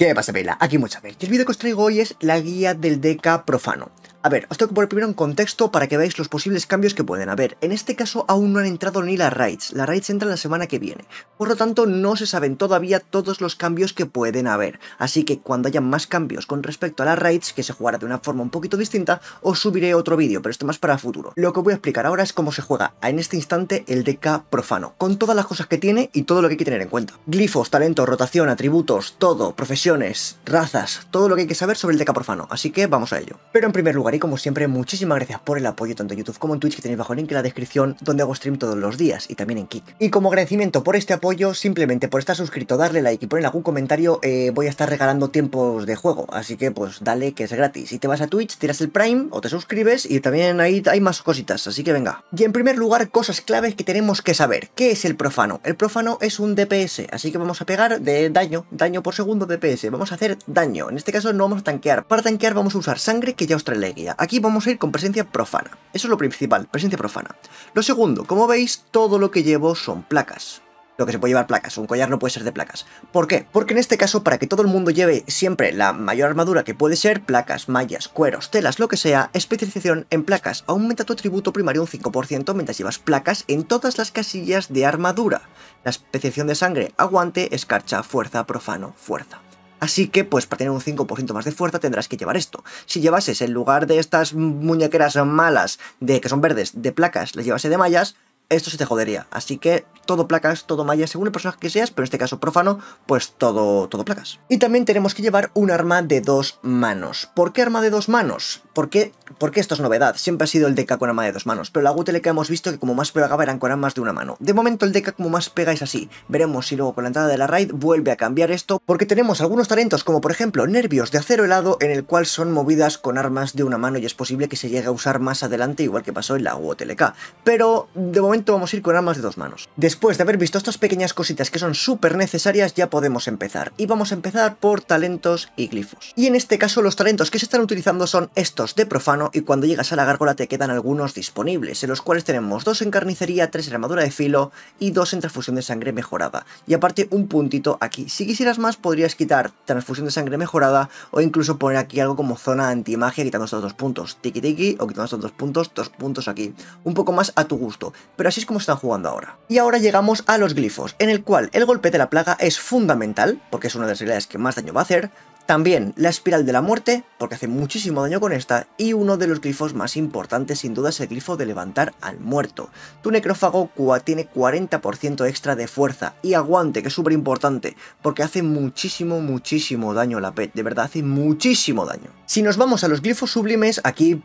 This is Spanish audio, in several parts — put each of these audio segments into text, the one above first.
¿Qué pasa, Pela? Aquí mucha y El vídeo que os traigo hoy es la guía del Deca Profano. A ver, os tengo que poner primero en contexto para que veáis los posibles cambios que pueden haber. En este caso aún no han entrado ni las raids, las raids entran la semana que viene. Por lo tanto, no se saben todavía todos los cambios que pueden haber, así que cuando haya más cambios con respecto a las raids, que se jugará de una forma un poquito distinta, os subiré otro vídeo, pero esto más para futuro. Lo que voy a explicar ahora es cómo se juega en este instante el DK profano, con todas las cosas que tiene y todo lo que hay que tener en cuenta. Glifos, talentos, rotación, atributos, todo, profesiones, razas, todo lo que hay que saber sobre el DK profano, así que vamos a ello. Pero en primer lugar, como siempre, muchísimas gracias por el apoyo tanto en YouTube como en Twitch, que tenéis bajo el link en la descripción, donde hago stream todos los días y también en Kik. Y como agradecimiento por este apoyo, simplemente por estar suscrito, darle like y poner algún comentario, eh, voy a estar regalando tiempos de juego. Así que pues dale, que es gratis. Y te vas a Twitch, tiras el Prime o te suscribes y también ahí hay más cositas, así que venga. Y en primer lugar, cosas claves que tenemos que saber. ¿Qué es el profano? El profano es un DPS, así que vamos a pegar de daño, daño por segundo DPS. Vamos a hacer daño. En este caso no vamos a tanquear. Para tanquear vamos a usar sangre que ya os traeré aquí. vamos a ir con presencia profana. Eso es lo principal, presencia profana. Lo segundo, como veis, todo lo que llevo son placas. Lo que se puede llevar placas, un collar no puede ser de placas. ¿Por qué? Porque en este caso, para que todo el mundo lleve siempre la mayor armadura que puede ser, placas, mallas, cueros, telas, lo que sea, especialización en placas. Aumenta tu atributo primario un 5% mientras llevas placas en todas las casillas de armadura. La especialización de sangre, aguante, escarcha, fuerza, profano, fuerza. Así que, pues para tener un 5% más de fuerza tendrás que llevar esto. Si llevases en lugar de estas muñequeras malas, de que son verdes, de placas, las llevase de mallas, esto se te jodería. Así que todo placas, todo malla, según el personaje que seas, pero en este caso profano, pues todo, todo placas. Y también tenemos que llevar un arma de dos manos. ¿Por qué arma de dos manos? ¿Por qué, Porque esto es novedad? Siempre ha sido el DK con arma de dos manos, pero la UTLK hemos visto que como más pegaba eran con armas de una mano. De momento el DK como más pega es así. Veremos si luego con la entrada de la raid vuelve a cambiar esto, porque tenemos algunos talentos como por ejemplo Nervios de acero helado, en el cual son movidas con armas de una mano y es posible que se llegue a usar más adelante, igual que pasó en la UTLK. Pero de momento vamos a ir con armas de dos manos. Después de haber visto estas pequeñas cositas que son súper necesarias, ya podemos empezar. Y vamos a empezar por talentos y glifos. Y en este caso los talentos que se están utilizando son estos de profano y cuando llegas a la gárgola te quedan algunos disponibles, en los cuales tenemos dos en carnicería, tres en armadura de filo y dos en transfusión de sangre mejorada. Y aparte un puntito aquí. Si quisieras más podrías quitar transfusión de sangre mejorada o incluso poner aquí algo como zona antimagia quitando estos dos puntos. Tiki tiki o quitando estos dos puntos, dos puntos aquí. Un poco más a tu gusto. Pero así es como están jugando ahora. Y ahora llegamos a los glifos, en el cual el golpe de la plaga es fundamental, porque es una de las realidades que más daño va a hacer, también la espiral de la muerte, porque hace muchísimo daño con esta, y uno de los glifos más importantes sin duda es el glifo de levantar al muerto. Tu necrófago tiene 40% extra de fuerza y aguante, que es súper importante, porque hace muchísimo, muchísimo daño la pet, de verdad hace muchísimo daño. Si nos vamos a los glifos sublimes, aquí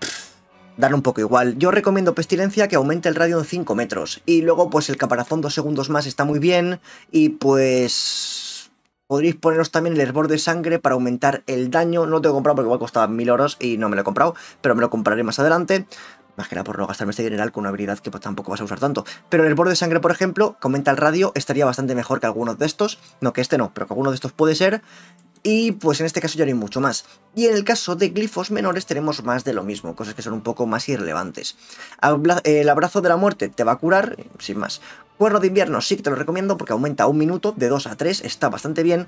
dar un poco igual. Yo recomiendo Pestilencia que aumente el radio en 5 metros. Y luego, pues el caparazón 2 segundos más está muy bien. Y pues. Podréis poneros también el hervor de sangre para aumentar el daño. No lo tengo comprado porque igual costaba 1000 euros y no me lo he comprado, pero me lo compraré más adelante. Más que nada por no gastarme este general con una habilidad que pues, tampoco vas a usar tanto. Pero el hervor de sangre, por ejemplo, que aumenta el radio, estaría bastante mejor que algunos de estos. No, que este no, pero que alguno de estos puede ser y pues en este caso ya no hay mucho más. Y en el caso de glifos menores tenemos más de lo mismo, cosas que son un poco más irrelevantes. el abrazo de la muerte te va a curar, sin más. Cuerno de invierno sí que te lo recomiendo porque aumenta un minuto, de 2 a 3, está bastante bien.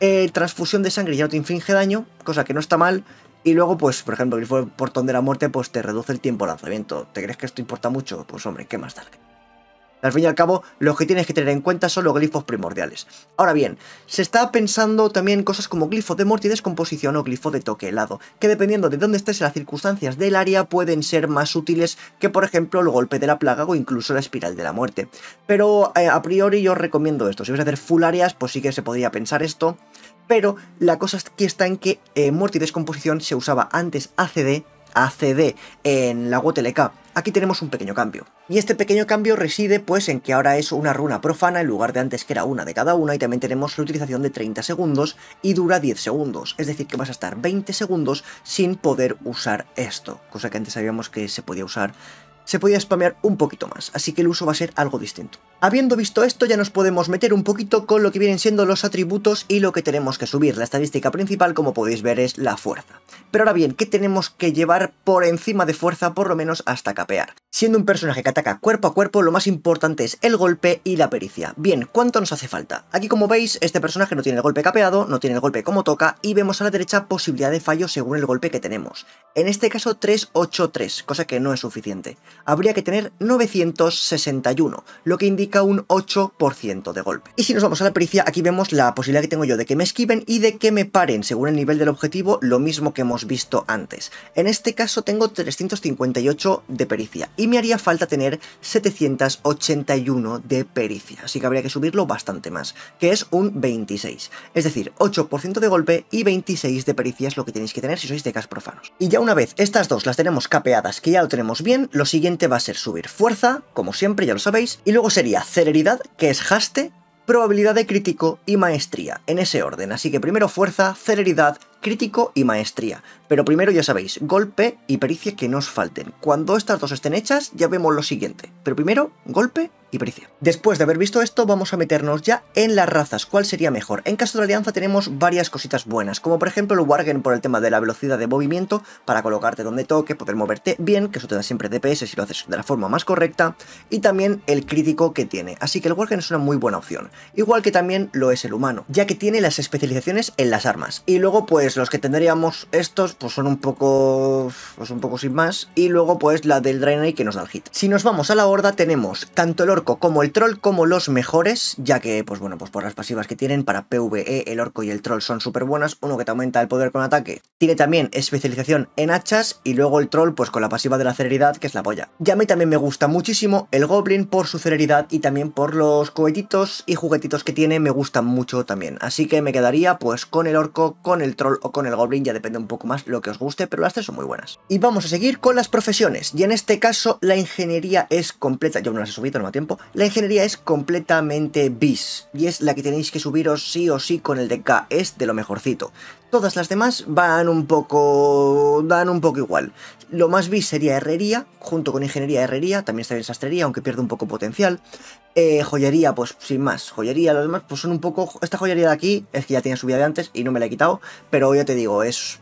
Eh, transfusión de sangre ya no te inflige daño, cosa que no está mal. Y luego, pues, por ejemplo, el portón de la muerte, pues te reduce el tiempo de lanzamiento. ¿Te crees que esto importa mucho? Pues hombre, ¿qué más tarde. Al fin y al cabo, lo que tienes que tener en cuenta son los glifos primordiales. Ahora bien, se está pensando también cosas como glifo de muerte y descomposición o glifo de toque helado, que dependiendo de dónde estés y las circunstancias del área pueden ser más útiles que por ejemplo el golpe de la plaga o incluso la espiral de la muerte. Pero eh, a priori yo os recomiendo esto, si vais a hacer full áreas pues sí que se podría pensar esto, pero la cosa que está en que eh, muerte y descomposición se usaba antes ACD ACD en la WTLK, aquí tenemos un pequeño cambio. Y este pequeño cambio reside pues en que ahora es una runa profana en lugar de antes que era una de cada una y también tenemos la utilización de 30 segundos y dura 10 segundos, es decir que vas a estar 20 segundos sin poder usar esto, cosa que antes sabíamos que se podía usar se podía spamear un poquito más, así que el uso va a ser algo distinto. Habiendo visto esto ya nos podemos meter un poquito con lo que vienen siendo los atributos y lo que tenemos que subir. La estadística principal como podéis ver es la fuerza. Pero ahora bien, ¿qué tenemos que llevar por encima de fuerza por lo menos hasta capear? Siendo un personaje que ataca cuerpo a cuerpo, lo más importante es el golpe y la pericia. Bien, ¿cuánto nos hace falta? Aquí como veis, este personaje no tiene el golpe capeado, no tiene el golpe como toca y vemos a la derecha posibilidad de fallo según el golpe que tenemos. En este caso 3, 8, 3, cosa que no es suficiente habría que tener 961, lo que indica un 8% de golpe. Y si nos vamos a la pericia, aquí vemos la posibilidad que tengo yo de que me esquiven y de que me paren según el nivel del objetivo, lo mismo que hemos visto antes. En este caso tengo 358 de pericia y me haría falta tener 781 de pericia, así que habría que subirlo bastante más, que es un 26. Es decir, 8% de golpe y 26 de pericia es lo que tenéis que tener si sois de gas profanos. Y ya una vez estas dos las tenemos capeadas, que ya lo tenemos bien, lo siguiente va a ser subir fuerza, como siempre, ya lo sabéis, y luego sería celeridad, que es haste, probabilidad de crítico y maestría, en ese orden. Así que primero fuerza, celeridad, crítico y maestría. Pero primero ya sabéis, golpe y pericia que nos falten. Cuando estas dos estén hechas ya vemos lo siguiente. Pero primero, golpe y pericia. Después de haber visto esto, vamos a meternos ya en las razas. ¿Cuál sería mejor? En caso de la alianza tenemos varias cositas buenas, como por ejemplo el Wargen por el tema de la velocidad de movimiento, para colocarte donde toque, poder moverte bien, que eso te da siempre DPS si lo haces de la forma más correcta, y también el crítico que tiene. Así que el Wargen es una muy buena opción. Igual que también lo es el humano, ya que tiene las especializaciones en las armas. Y luego pues pues los que tendríamos estos pues son un poco pues un poco sin más y luego pues la del Draenei que nos da el hit. Si nos vamos a la horda tenemos tanto el orco como el troll como los mejores, ya que pues bueno, pues por las pasivas que tienen para PvE el orco y el troll son súper buenas, uno que te aumenta el poder con ataque, tiene también especialización en hachas y luego el troll pues con la pasiva de la celeridad que es la polla. ya a mí también me gusta muchísimo el goblin por su celeridad y también por los cohetitos y juguetitos que tiene me gustan mucho también, así que me quedaría pues con el orco, con el troll o con el Goblin, ya depende un poco más lo que os guste, pero las tres son muy buenas. Y vamos a seguir con las profesiones, y en este caso la ingeniería es completa, yo no las he subido, no me tiempo, la ingeniería es completamente bis, y es la que tenéis que subiros sí o sí con el de K, es de lo mejorcito. Todas las demás van un poco. dan un poco igual. Lo más bis sería herrería, junto con ingeniería herrería, también está bien sastrería, aunque pierde un poco potencial. Eh, joyería, pues sin más. Joyería, las demás, pues son un poco. Esta joyería de aquí es que ya tenía vida de antes y no me la he quitado, pero yo te digo, es.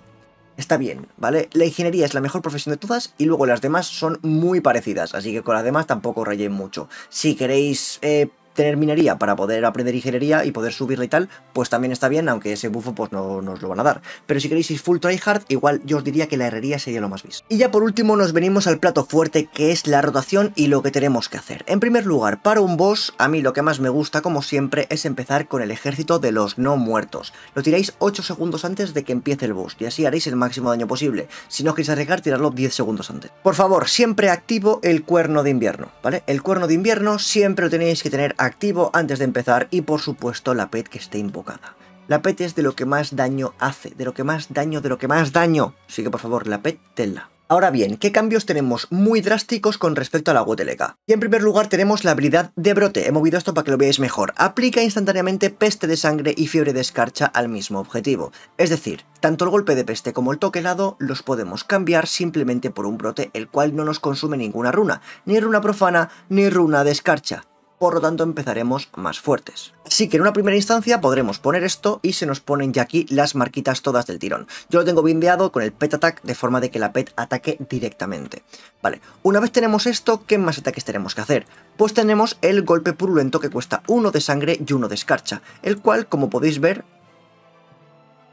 Está bien, ¿vale? La ingeniería es la mejor profesión de todas y luego las demás son muy parecidas, así que con las demás tampoco rayéis mucho. Si queréis eh, tener minería para poder aprender ingeniería y poder subirla y tal, pues también está bien, aunque ese buffo pues no nos lo van a dar. Pero si queréis ir full tryhard, igual yo os diría que la herrería sería lo más visto. Y ya por último nos venimos al plato fuerte que es la rotación y lo que tenemos que hacer. En primer lugar, para un boss, a mí lo que más me gusta como siempre es empezar con el ejército de los no muertos. Lo tiráis 8 segundos antes de que empiece el boss y así haréis el máximo daño posible. Si no os queréis arriesgar, tirarlo 10 segundos antes. Por favor, siempre activo el cuerno de invierno, ¿vale? El cuerno de invierno siempre lo tenéis que tener activo antes de empezar y por supuesto la pet que esté invocada. La pet es de lo que más daño hace, de lo que más daño, de lo que más daño. Así que por favor, la pet, tenla. Ahora bien, ¿qué cambios tenemos muy drásticos con respecto a la gotelega? Y en primer lugar tenemos la habilidad de brote, he movido esto para que lo veáis mejor. Aplica instantáneamente peste de sangre y fiebre de escarcha al mismo objetivo. Es decir, tanto el golpe de peste como el toque helado los podemos cambiar simplemente por un brote el cual no nos consume ninguna runa, ni runa profana ni runa de escarcha por lo tanto empezaremos más fuertes. Así que en una primera instancia podremos poner esto y se nos ponen ya aquí las marquitas todas del tirón. Yo lo tengo bindeado con el pet attack de forma de que la pet ataque directamente. Vale, una vez tenemos esto, ¿qué más ataques tenemos que hacer? Pues tenemos el golpe purulento que cuesta uno de sangre y uno de escarcha, el cual, como podéis ver,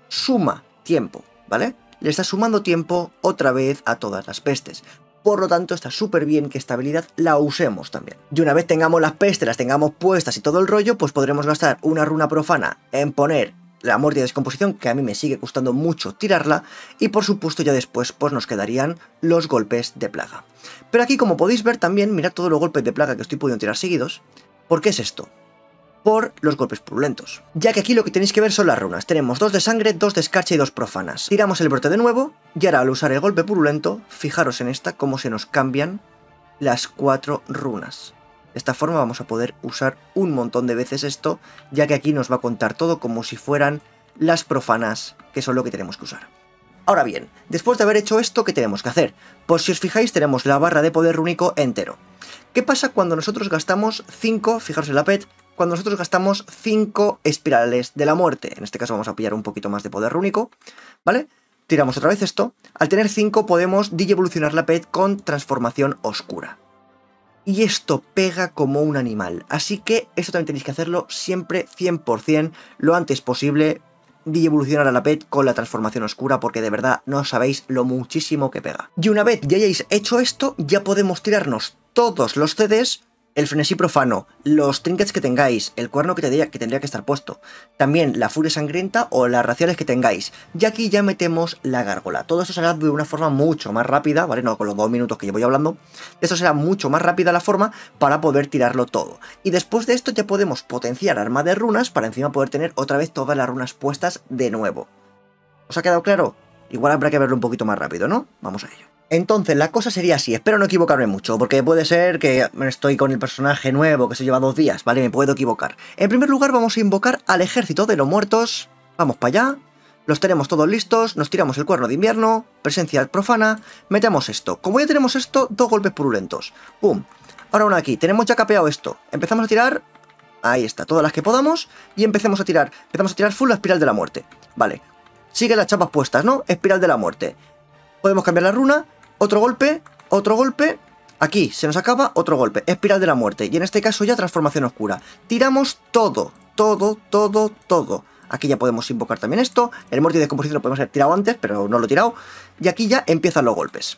suma tiempo, ¿vale? Le está sumando tiempo otra vez a todas las pestes por lo tanto está súper bien que esta habilidad la usemos también. Y una vez tengamos las pestes, las tengamos puestas y todo el rollo, pues podremos gastar una runa profana en poner la muerte de descomposición, que a mí me sigue costando mucho tirarla, y por supuesto ya después pues nos quedarían los golpes de plaga. Pero aquí como podéis ver también, mirad todos los golpes de plaga que estoy pudiendo tirar seguidos, ¿por qué es esto? por los golpes purulentos. Ya que aquí lo que tenéis que ver son las runas. Tenemos dos de sangre, dos de escarcha y dos profanas. Tiramos el brote de nuevo y ahora al usar el golpe purulento, fijaros en esta cómo se nos cambian las cuatro runas. De esta forma vamos a poder usar un montón de veces esto, ya que aquí nos va a contar todo como si fueran las profanas, que son lo que tenemos que usar. Ahora bien, después de haber hecho esto, ¿qué tenemos que hacer? Pues si os fijáis tenemos la barra de poder rúnico entero. ¿Qué pasa cuando nosotros gastamos 5, fijaros en la PET, cuando nosotros gastamos 5 espirales de la muerte. En este caso vamos a pillar un poquito más de poder único ¿vale? Tiramos otra vez esto. Al tener 5 podemos di-evolucionar la pet con transformación oscura. Y esto pega como un animal, así que esto también tenéis que hacerlo siempre 100% lo antes posible. evolucionar a la pet con la transformación oscura porque de verdad no sabéis lo muchísimo que pega. Y una vez ya hayáis hecho esto, ya podemos tirarnos todos los CDs el frenesí profano, los trinkets que tengáis, el cuerno que, que tendría que estar puesto, también la furia sangrienta o las raciales que tengáis. Y aquí ya metemos la gárgola. Todo eso será de una forma mucho más rápida, ¿vale? No, con los dos minutos que yo voy hablando. eso será mucho más rápida la forma para poder tirarlo todo. Y después de esto ya podemos potenciar arma de runas para encima poder tener otra vez todas las runas puestas de nuevo. ¿Os ha quedado claro? Igual habrá que verlo un poquito más rápido, ¿no? Vamos a ello. Entonces, la cosa sería así. Espero no equivocarme mucho, porque puede ser que estoy con el personaje nuevo que se lleva dos días, ¿vale? Me puedo equivocar. En primer lugar, vamos a invocar al ejército de los muertos. Vamos para allá. Los tenemos todos listos, nos tiramos el cuerno de invierno, presencia profana, metemos esto. Como ya tenemos esto, dos golpes purulentos. ¡Pum! Ahora uno aquí, tenemos ya capeado esto. Empezamos a tirar... Ahí está, todas las que podamos. Y empecemos a tirar. Empezamos a tirar full la espiral de la muerte. Vale. Sigue las chapas puestas, ¿no? Espiral de la muerte. Podemos cambiar la runa otro golpe, otro golpe, aquí se nos acaba otro golpe, espiral de la muerte, y en este caso ya transformación oscura. Tiramos todo, todo, todo, todo. Aquí ya podemos invocar también esto, el muerte de descomposición lo podemos haber tirado antes, pero no lo he tirado, y aquí ya empiezan los golpes.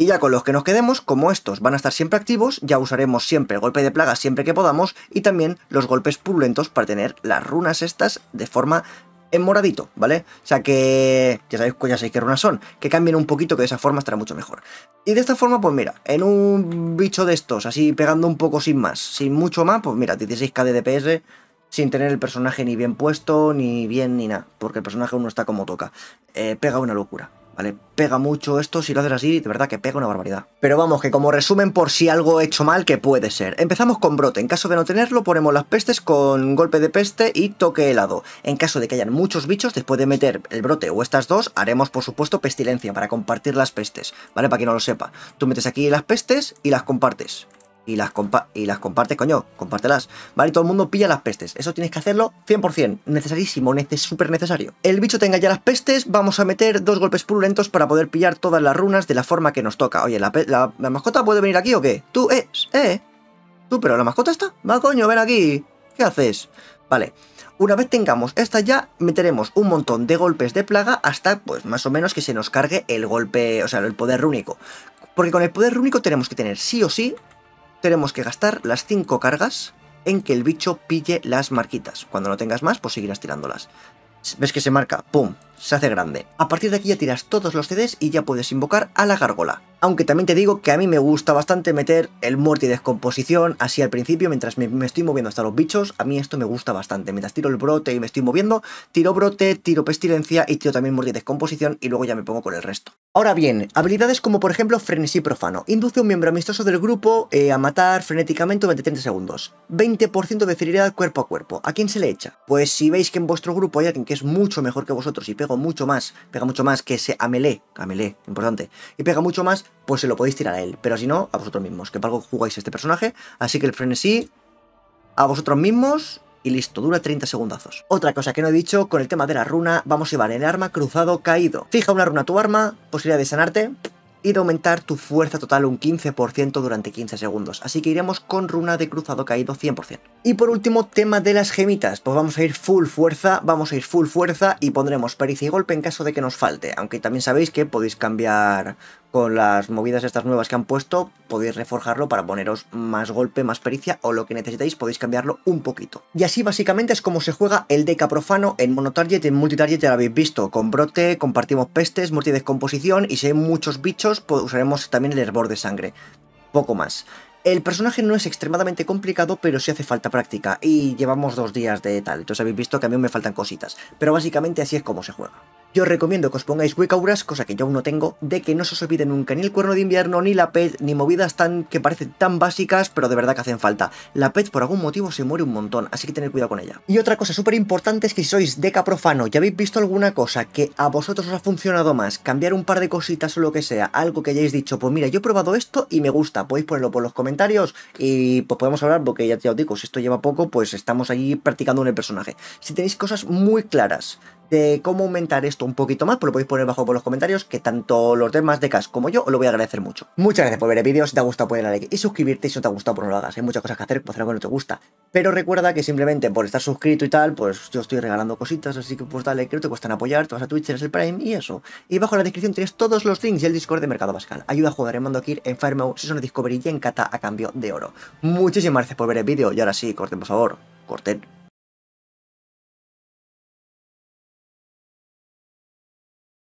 Y ya con los que nos quedemos, como estos van a estar siempre activos, ya usaremos siempre el golpe de plaga siempre que podamos y también los golpes purulentos para tener las runas estas de forma en moradito, ¿vale? O sea que ya sabéis, ya sabéis que runas son, que cambien un poquito, que de esa forma estará mucho mejor. Y de esta forma, pues mira, en un bicho de estos, así pegando un poco sin más, sin mucho más, pues mira, 16k de DPS, sin tener el personaje ni bien puesto, ni bien ni nada, porque el personaje uno está como toca. Eh, pega una locura. ¿vale? Pega mucho esto, si lo haces así, de verdad que pega una barbaridad. Pero vamos, que como resumen por si algo he hecho mal, que puede ser. Empezamos con brote, en caso de no tenerlo ponemos las pestes con golpe de peste y toque helado. En caso de que hayan muchos bichos, después de meter el brote o estas dos, haremos por supuesto pestilencia para compartir las pestes, ¿vale? Para quien no lo sepa. Tú metes aquí las pestes y las compartes y las, compa y las compartes, coño, compártelas, ¿vale? Y todo el mundo pilla las pestes. Eso tienes que hacerlo 100%, necesarísimo, súper necesario. El bicho tenga ya las pestes, vamos a meter dos golpes purulentos para poder pillar todas las runas de la forma que nos toca. Oye, ¿la, mascota puede venir aquí o qué? Tú, eh, eh, tú, pero la mascota está. Va, coño, ven aquí. ¿Qué haces? Vale. Una vez tengamos esta ya, meteremos un montón de golpes de plaga hasta, pues, más o menos que se nos cargue el golpe, o sea, el poder rúnico. Porque con el poder rúnico tenemos que tener sí o sí tenemos que gastar las 5 cargas en que el bicho pille las marquitas. Cuando no tengas más, pues seguirás tirándolas. ¿Ves que se marca? ¡Pum! se hace grande. A partir de aquí ya tiras todos los CDs y ya puedes invocar a la gárgola. Aunque también te digo que a mí me gusta bastante meter el muerte y descomposición así al principio mientras me, estoy moviendo hasta los bichos, a mí esto me gusta bastante. Mientras tiro el brote y me estoy moviendo, tiro brote, tiro pestilencia y tiro también muerte y descomposición y luego ya me pongo con el resto. Ahora bien, habilidades como por ejemplo frenesí profano. Induce a un miembro amistoso del grupo eh, a matar frenéticamente durante 30 segundos. 20% de celeridad cuerpo a cuerpo. ¿A quién se le echa? Pues si veis que en vuestro grupo hay alguien que es mucho mejor que vosotros y pega mucho más, pega mucho más que ese Amelé, Amelé, importante, y pega mucho más, pues se lo podéis tirar a él, pero si no, a vosotros mismos, que para algo jugáis este personaje, así que el frenesí, a vosotros mismos, y listo, dura 30 segundazos. Otra cosa que no he dicho, con el tema de la runa, vamos a llevar el arma cruzado caído. Fija una runa a tu arma, posibilidad de sanarte, y de aumentar tu fuerza total un 15% durante 15 segundos. Así que iremos con runa de cruzado caído 100%. Y por último, tema de las gemitas. Pues vamos a ir full fuerza, vamos a ir full fuerza y pondremos pericia y golpe en caso de que nos falte. Aunque también sabéis que podéis cambiar con las movidas estas nuevas que han puesto, podéis reforjarlo para poneros más golpe, más pericia o lo que necesitáis, podéis cambiarlo un poquito. Y así básicamente es como se juega el Deca Profano en monotarget y en multitarget, ya lo habéis visto, con brote, compartimos pestes, multidescomposición y si hay muchos bichos, pues usaremos también el hervor de sangre. Poco más. El personaje no es extremadamente complicado, pero sí hace falta práctica, y llevamos dos días de tal, entonces habéis visto que a mí me faltan cositas, pero básicamente así es como se juega. Yo recomiendo que os pongáis Wicauras, cosa que yo aún no tengo, de que no se os olvide nunca ni el cuerno de invierno, ni la pet, ni movidas tan que parecen tan básicas, pero de verdad que hacen falta. La pet por algún motivo se muere un montón, así que tened cuidado con ella. Y otra cosa súper importante es que si sois deca profano y habéis visto alguna cosa que a vosotros os ha funcionado más, cambiar un par de cositas o lo que sea, algo que hayáis dicho, pues mira, yo he probado esto y me gusta, podéis ponerlo por los comentarios y pues podemos hablar, porque ya, os digo, si esto lleva poco, pues estamos ahí practicando en el personaje. Si tenéis cosas muy claras de cómo aumentar esto un poquito más, pues lo podéis poner abajo por los comentarios, que tanto los demás de Cash como yo os lo voy a agradecer mucho. Muchas gracias por ver el vídeo, si te ha gustado ponle like y suscribirte, si no te ha gustado por pues no lo hagas, hay muchas cosas que hacer, pues algo que no te gusta. Pero recuerda que simplemente por estar suscrito y tal, pues yo estoy regalando cositas, así que pues dale, creo que te cuestan apoyar, te vas a Twitch, eres el Prime y eso. Y bajo la descripción tienes todos los links y el Discord de Mercado Pascal. Ayuda a jugar en Mando Kir, en Firemode, Season Discovery y en Kata a cambio de oro. Muchísimas gracias por ver el vídeo y ahora sí, corten por favor, corten.